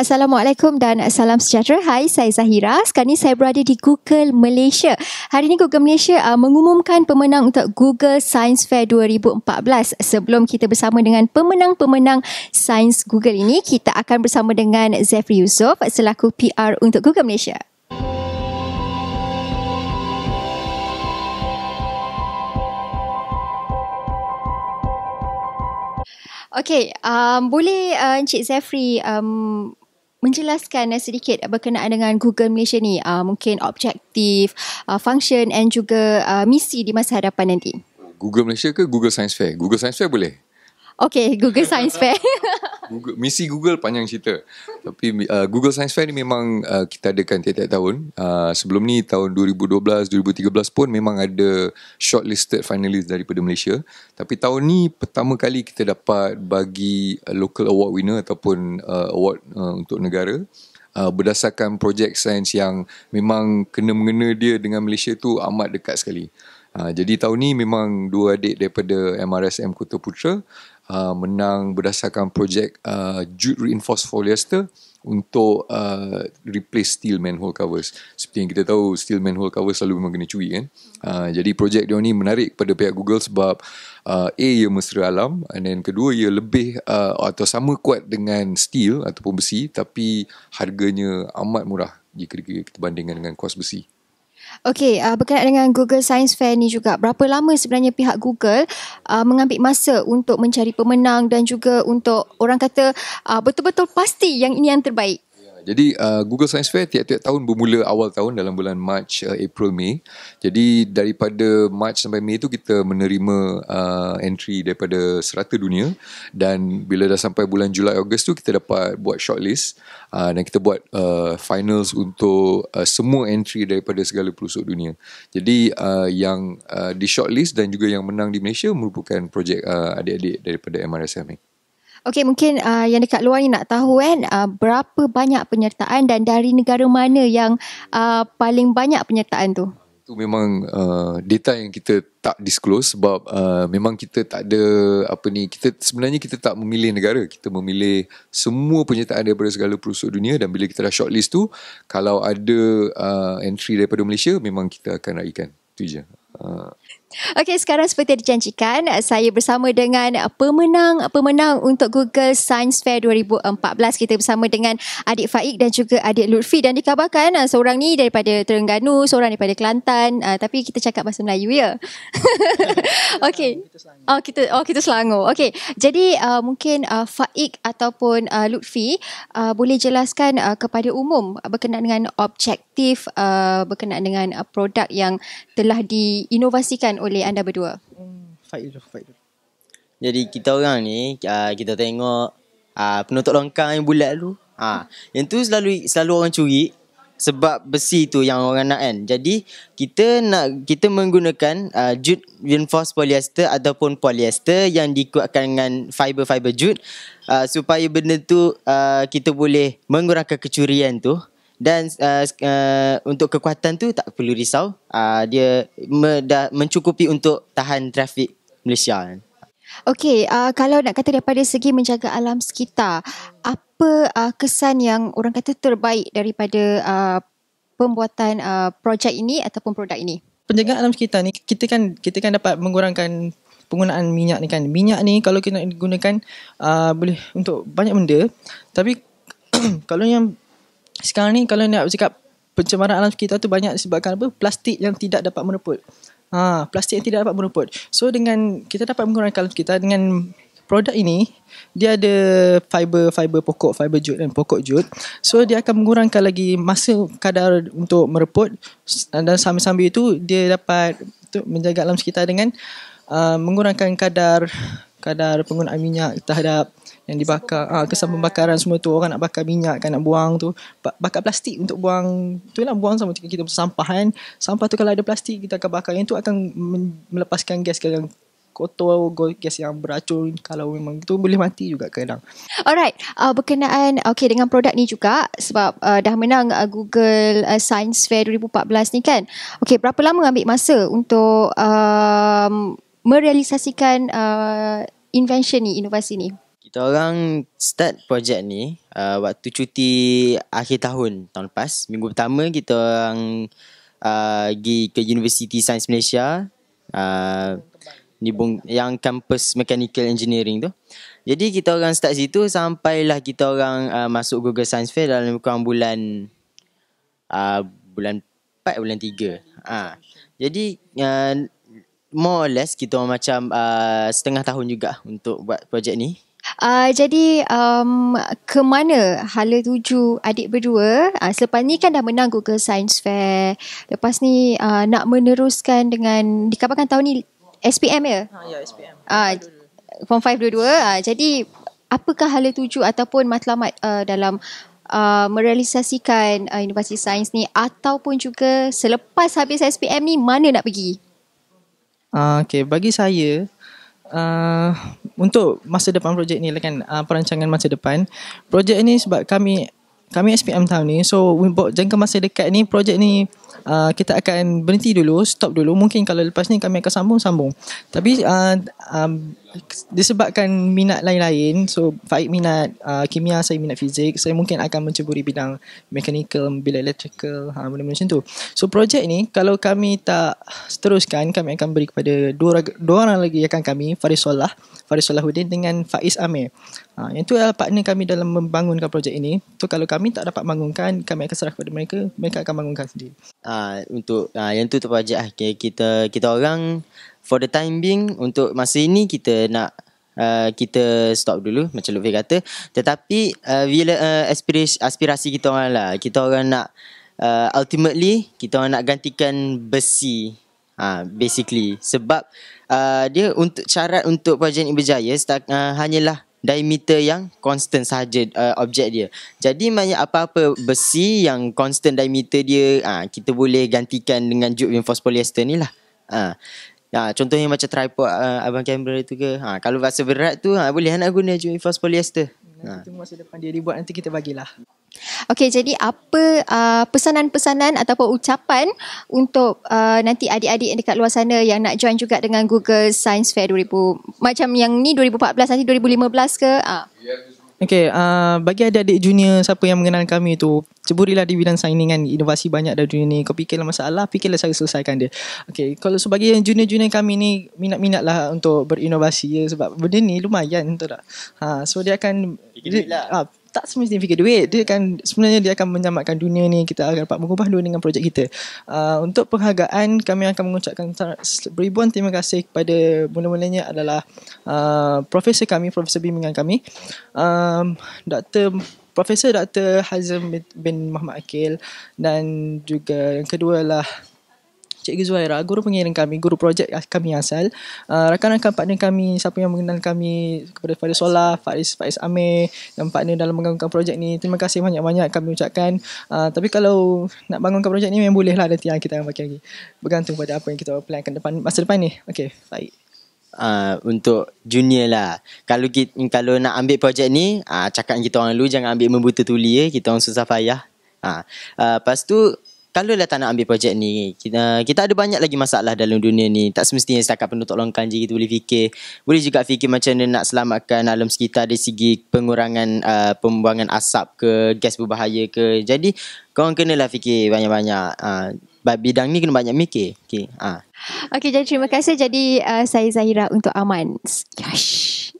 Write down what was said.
Assalamualaikum dan salam sejahtera. Hai, saya Zahira. Sekarang ni saya berada di Google Malaysia. Hari ini Google Malaysia uh, mengumumkan pemenang untuk Google Science Fair 2014. Sebelum kita bersama dengan pemenang-pemenang sains Google ini, kita akan bersama dengan Zefri Yusof selaku PR untuk Google Malaysia. Okay, um, boleh uh, Encik Zefri um, menjelaskan eh, sedikit berkenaan dengan Google Malaysia ni uh, mungkin objektif uh, function and juga uh, misi di masa hadapan nanti Google Malaysia ke Google Science Fair Google Science Fair boleh Okay, Google Science Fair. Google, misi Google panjang cerita. Tapi uh, Google Science Fair ni memang uh, kita adakan tiap-tiap tahun. Uh, sebelum ni tahun 2012, 2013 pun memang ada shortlisted finalist daripada Malaysia. Tapi tahun ni pertama kali kita dapat bagi uh, local award winner ataupun uh, award uh, untuk negara. Uh, berdasarkan projek sains yang memang kena mengena dia dengan Malaysia tu amat dekat sekali. Uh, jadi tahun ni memang dua adik daripada MRSM Kota Putra uh, menang berdasarkan projek uh, Jute Reinforced Polyester untuk uh, replace steel manhole covers. Seperti yang kita tahu, steel manhole covers selalu memang kena cuy kan. Uh, jadi projek dia ni menarik pada pihak Google sebab uh, A, ia mesra alam and then kedua, ia lebih uh, atau sama kuat dengan steel ataupun besi tapi harganya amat murah jika kita bandingkan dengan kos besi. Okey, uh, berkenaan dengan Google Science Fair ni juga, berapa lama sebenarnya pihak Google uh, mengambil masa untuk mencari pemenang dan juga untuk orang kata uh, betul-betul pasti yang ini yang terbaik? jadi uh, Google Science Fair tiap-tiap tahun bermula awal tahun dalam bulan March, uh, April, Mei. Jadi daripada March sampai Mei itu kita menerima uh, entry daripada serata dunia dan bila dah sampai bulan Julai Ogos tu kita dapat buat shortlist uh, dan kita buat uh, finals untuk uh, semua entry daripada segala pelosok dunia. Jadi uh, yang uh, di shortlist dan juga yang menang di Malaysia merupakan projek uh, adik-adik daripada MRSM. Eh. Okey, mungkin uh, yang dekat luar ni nak tahu kan uh, berapa banyak penyertaan dan dari negara mana yang uh, paling banyak penyertaan tu? Itu memang uh, data yang kita tak disclose sebab uh, memang kita tak ada apa ni kita sebenarnya kita tak memilih negara kita memilih semua penyertaan daripada segala perusahaan dunia dan bila kita dah shortlist tu kalau ada uh, entry daripada Malaysia memang kita akan raikan tu je. Uh. Okey, sekarang seperti dijanjikan, saya bersama dengan pemenang-pemenang untuk Google Science Fair 2014. Kita bersama dengan adik Faik dan juga adik Lutfi. Dan dikabarkan eh, seorang ni daripada Terengganu, seorang daripada Kelantan. Uh, tapi kita cakap bahasa Melayu, ya? Okey. Oh, kita oh kita Selangor. Okey. Jadi uh, mungkin uh, Faik ataupun uh, Lutfi uh, boleh jelaskan uh, kepada umum berkenaan dengan objektif uh, berkenaan dengan uh, produk yang telah diinovasikan oleh anda berdua? Hmm, fight Jadi kita orang ni uh, kita tengok uh, penutup longkang yang bulat tu. Ha, uh, yang tu selalu selalu orang curi sebab besi tu yang orang nak kan. Jadi kita nak kita menggunakan uh, jute reinforced polyester ataupun polyester yang dikuatkan dengan fiber fiber jute uh, supaya benda tu uh, kita boleh mengurangkan kecurian tu dan uh, uh, untuk kekuatan tu tak perlu risau uh, dia me- dah mencukupi untuk tahan trafik Malaysia. Okay, uh, kalau nak kata daripada segi menjaga alam sekitar, apa uh, kesan yang orang kata terbaik daripada uh, pembuatan uh, projek ini ataupun produk ini? Penjagaan alam sekitar ni kita kan kita kan dapat mengurangkan penggunaan minyak ni kan. Minyak ni kalau kita nak gunakan uh, boleh untuk banyak benda, tapi kalau yang sekarang ni kalau nak cakap pencemaran alam sekitar tu banyak disebabkan apa plastik yang tidak dapat mereput ha, plastik yang tidak dapat mereput so dengan kita dapat mengurangkan alam sekitar dengan produk ini dia ada fiber fiber pokok fiber jute dan pokok jute so dia akan mengurangkan lagi masa kadar untuk mereput dan sambil-sambil itu dia dapat untuk menjaga alam sekitar dengan uh, mengurangkan kadar kadar penggunaan minyak terhadap yang dibakar ah kesan pembakaran semua tu orang nak bakar minyak kan nak buang tu bakar plastik untuk buang tu lah buang sama kita sampah kan sampah tu kalau ada plastik kita akan bakar yang tu akan melepaskan gas ke dalam kotor gas yang beracun kalau memang itu boleh mati juga kadang. Alright, uh, berkenaan okay, dengan produk ni juga sebab uh, dah menang uh, Google uh, Science Fair 2014 ni kan. Okay, berapa lama ambil masa untuk uh, merealisasikan uh, invention ni, inovasi ni? Kita orang start projek ni uh, waktu cuti akhir tahun tahun lepas. Minggu pertama kita orang uh, pergi ke University Science Malaysia. Uh, bung, yang campus mechanical engineering tu. Jadi kita orang start situ sampailah kita orang uh, masuk Google Science Fair dalam kurang bulan uh, bulan 4 bulan 3. Ha. Ah. Jadi uh, more or less kita macam uh, setengah tahun juga untuk buat projek ni. Uh, jadi um, ke mana hala tuju adik berdua uh, selepas ni kan dah menang Google Science Fair lepas ni uh, nak meneruskan dengan dikabarkan tahun ni SPM ya? Ha, ya SPM. Uh, ah, form 5 Uh, ah, jadi apakah hala tuju ataupun matlamat uh, dalam uh, merealisasikan uh, inovasi sains ni ataupun juga selepas habis SPM ni mana nak pergi? Ah, okay, bagi saya uh, untuk masa depan projek ni lah kan uh, perancangan masa depan projek ni sebab kami kami SPM tahun ni so buat jangka masa dekat ni projek ni uh, kita akan berhenti dulu stop dulu mungkin kalau lepas ni kami akan sambung sambung tapi uh, um, disebabkan minat lain-lain so Faik minat uh, kimia saya minat fizik saya mungkin akan menceburi bidang mechanical bila electrical ha, benda macam tu so projek ni kalau kami tak seteruskan kami akan beri kepada dua, dua orang lagi akan kami Faris Solah Faris Solahuddin dengan Faiz Amir ha, yang tu adalah partner kami dalam membangunkan projek ini so kalau kami tak dapat bangunkan kami akan serah kepada mereka mereka akan bangunkan sendiri uh, untuk uh, yang tu tu projek lah. kita kita orang for the time being untuk masa ini kita nak uh, kita stop dulu macam Lutfi kata tetapi uh, bila uh, aspirasi, aspirasi kita orang lah kita orang nak uh, ultimately kita orang nak gantikan besi ha, basically sebab uh, dia untuk syarat untuk projek ini berjaya setak, uh, hanyalah diameter yang constant sahaja uh, objek dia. Jadi banyak apa-apa besi yang constant diameter dia uh, kita boleh gantikan dengan jute reinforced polyester ni lah. Uh. Ya contohnya macam tripod uh, abang camera tu ke. Ha, kalau rasa berat tu ha, boleh nak guna Jimmy Foss polyester. Ha. Itu masa depan dia dibuat nanti kita bagilah. Okey jadi apa uh, pesanan-pesanan ataupun ucapan untuk uh, nanti adik-adik yang dekat luar sana yang nak join juga dengan Google Science Fair 2000 macam yang ni 2014 nanti 2015 ke? Ha. Yeah. Okay, uh, bagi adik-adik junior siapa yang mengenal kami tu, ceburilah di bidang signing kan, inovasi banyak dalam dunia ni. Kau fikirlah masalah, fikirlah saya selesaikan dia. Okay, kalau sebagai yang junior-junior kami ni, minat-minat lah untuk berinovasi ya, sebab benda ni lumayan, tu tak? Ha, so dia akan... Ikutlah. Uh, ah, tak semua signifikan duit dia kan sebenarnya dia akan menyelamatkan dunia ni kita akan dapat mengubah dunia dengan projek kita uh, untuk penghargaan kami akan mengucapkan beribuan terima kasih kepada mula-mulanya adalah uh, profesor kami profesor bimbingan kami um, ah, Dr. Profesor Dr. Hazim bin Muhammad Akil dan juga yang kedua adalah Cikgu Zuhaira, guru pengiring kami, guru projek kami asal. Uh, rakan-rakan partner kami, siapa yang mengenal kami kepada Faiz Sola, Faiz, Faiz Amir dan partner dalam menggaungkan projek ni. Terima kasih banyak-banyak kami ucapkan. Uh, tapi kalau nak bangunkan projek ni memang boleh lah nanti yang kita akan bagi lagi. Bergantung pada apa yang kita plan ke depan, masa depan ni. Okey, baik. Uh, untuk junior lah kalau kita, kalau nak ambil projek ni uh, cakap kita orang dulu jangan ambil membuta tuli eh. kita orang susah payah ah uh, uh, lepas tu kalaulah tak nak ambil projek ni kita kita ada banyak lagi masalah dalam dunia ni tak semestinya setakat penuh tolongkan je kita boleh fikir boleh juga fikir macam mana nak selamatkan alam sekitar dari segi pengurangan uh, pembuangan asap ke gas berbahaya ke jadi korang kenalah fikir banyak-banyak uh, bidang ni kena banyak mikir Okay, uh. okey jadi terima kasih jadi uh, saya Zahira untuk Aman yash